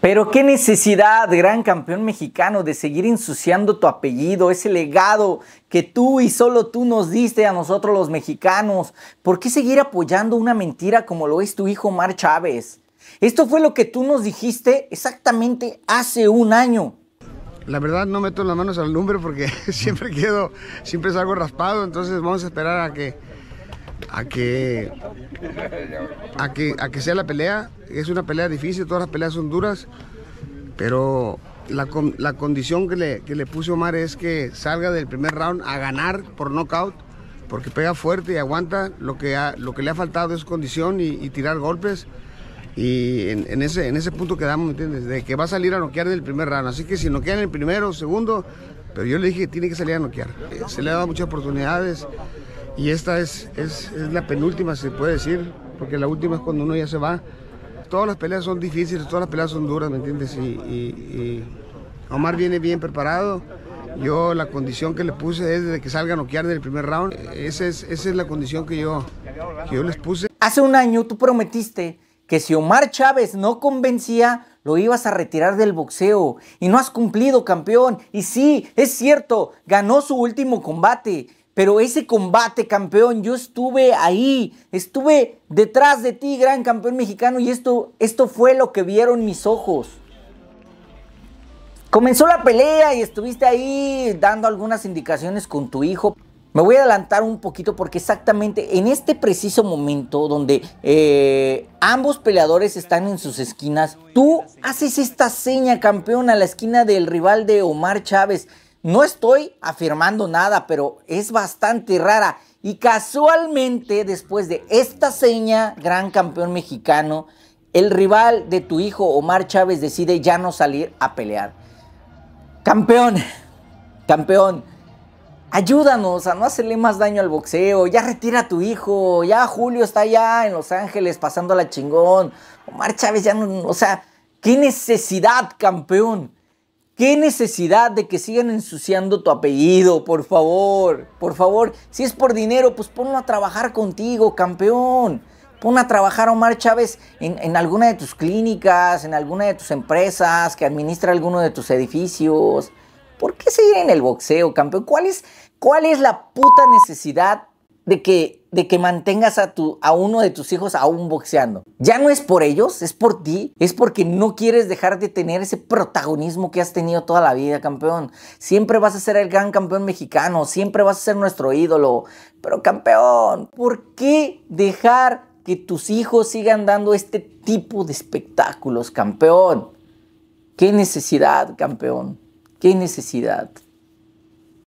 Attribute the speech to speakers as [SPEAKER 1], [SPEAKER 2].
[SPEAKER 1] Pero qué necesidad, gran campeón mexicano, de seguir ensuciando tu apellido, ese legado que tú y solo tú nos diste a nosotros los mexicanos. ¿Por qué seguir apoyando una mentira como lo es tu hijo Mar Chávez? Esto fue lo que tú nos dijiste exactamente hace un año.
[SPEAKER 2] La verdad no meto las manos al número porque siempre quedo, siempre salgo raspado, entonces vamos a esperar a que a que, a que, a que sea la pelea. Es una pelea difícil, todas las peleas son duras, pero la, la condición que le, que le puse Omar es que salga del primer round a ganar por knockout, porque pega fuerte y aguanta. Lo que, lo que le ha faltado es condición y, tirar golpes. Y en, ese, en ese punto quedamos, entiendes? De que va a salir a noquear en el primer round. Así que si noquea en el primero, segundo, pero yo le dije que tiene que salir a noquear. Eh, se le ha dado muchas oportunidades. Y esta es, la penúltima, se puede decir, porque la última es cuando uno ya se va. Todas las peleas son difíciles, todas las peleas son duras, ¿me entiendes? Y, Omar viene bien preparado. Yo la condición que le puse es de que salga a noquear en el primer round. Esa es, la condición que yo,
[SPEAKER 1] que yo les puse. Hace un año tú prometiste que si Omar Chávez no convencía, lo ibas a retirar del boxeo. Y no has cumplido, campeón. Y sí, es cierto, ganó su último combate. Pero ese combate, campeón, yo estuve ahí, estuve detrás de ti, gran campeón mexicano, y esto, esto fue lo que vieron mis ojos. Comenzó la pelea y estuviste ahí dando algunas indicaciones con tu hijo. Me voy a adelantar un poquito porque exactamente en este preciso momento donde eh, ambos peleadores están en sus esquinas, tú haces esta seña campeón a la esquina del rival de Omar Chávez. No estoy afirmando nada, pero es bastante rara. Y casualmente, después de esta seña, gran campeón mexicano, el rival de tu hijo, Omar Chávez, decide ya no salir a pelear. Campeón, campeón, ayúdanos a no hacerle más daño al boxeo. Ya retira a tu hijo. Ya Julio está allá en Los Ángeles pasando la chingón. Omar Chávez ya no, o sea, qué necesidad, campeón. ¿Qué necesidad de que sigan ensuciando tu apellido? Por favor, por favor. Si es por dinero, pues ponlo a trabajar contigo, campeón. Pon a trabajar Omar Chávez en, alguna de tus clínicas, en alguna de tus empresas, que administra alguno de tus edificios. ¿Por qué seguir en el boxeo, campeón? ¿Cuál es, cuál es la puta necesidad de que, de que mantengas a, tu, a uno de tus hijos aún boxeando. Ya no es por ellos, es por ti, es porque no quieres dejar de tener ese protagonismo que has tenido toda la vida, campeón. Siempre vas a ser el gran campeón mexicano, siempre vas a ser nuestro ídolo. Pero campeón, ¿por qué dejar que tus hijos sigan dando este tipo de espectáculos, campeón? ¿Qué necesidad, campeón? ¿Qué necesidad?